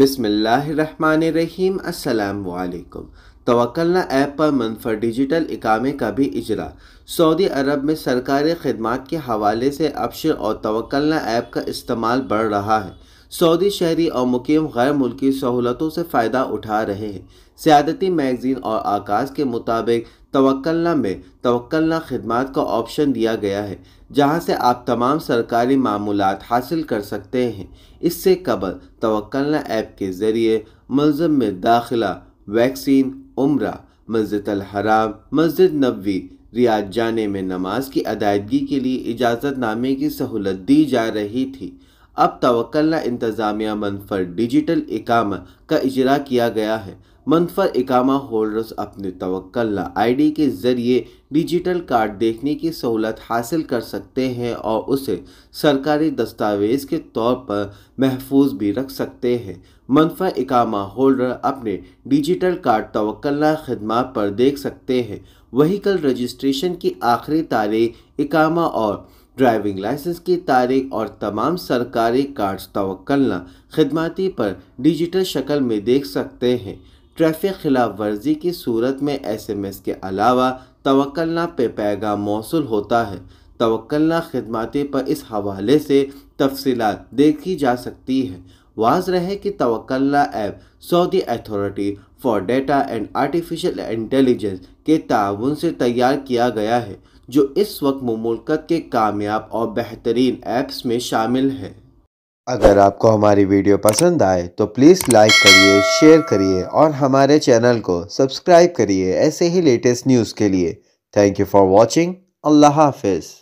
बिसमीम अल्लाम तोकलना ऐप पर मनफर डिजिटल इकामे का भी इजरा सऊदी अरब में सरकारी खदमात के हवाले से अपशर और तोकलना ऐप का इस्तेमाल बढ़ रहा है सऊदी शहरी और मुकीम गैर मुल्की सहूलतों से फ़ायदा उठा रहे हैं सियादती मैगज़ीन और आकाश के मुताबिक तवक्लना में तवक्लना खदमात का ऑप्शन दिया गया है जहां से आप तमाम सरकारी मामूल हासिल कर सकते हैं इससे कबल तवक्लना ऐप के ज़रिए मुलम में दाखिला वैक्सीन उम्र मस्जिद अलहराम मस्जिद नबी रियाज जाने में नमाज की अदायगी के लिए इजाज़तनामे की सहूलत दी जा रही थी अब तवक्लना इंतज़ामिया मनफर डिजिटल इकामा का इजरा किया गया है मनफर इकामा होल्डर्स अपने तवक्लना आईडी के ज़रिए डिजिटल कार्ड देखने की सहूलत हासिल कर सकते हैं और उसे सरकारी दस्तावेज़ के तौर पर महफूज भी रख सकते हैं मनफर इकामा होल्डर अपने डिजिटल कार्ड तवक्लना खदमा पर देख सकते हैं वहीकल रजिस्ट्रेशन की आखिरी तारीख इकामा और ड्राइविंग लाइसेंस की तारीख और तमाम सरकारी कार्ड तवक्लना खदमाती पर डिजिटल शक्ल में देख सकते हैं ट्रैफिक खिलाफ वर्जी की सूरत में एसएमएस के अलावा तवक्लना पे पैगाम मौसू होता है तवक्लना खदमाती पर इस हवाले से तफसीत देखी जा सकती है वाज रहे कि Tawakkalna app Saudi authority for data and artificial intelligence के ताउन से तैयार किया गया है जो इस वक्त ममलकत के कामयाब और बेहतरीन ऐप्स में शामिल हैं अगर आपको हमारी वीडियो पसंद आए तो प्लीज़ लाइक करिए शेयर करिए और हमारे चैनल को सब्सक्राइब करिए ऐसे ही लेटेस्ट न्यूज़ के लिए थैंक यू फॉर वॉचिंग अल्लाह हाफिज़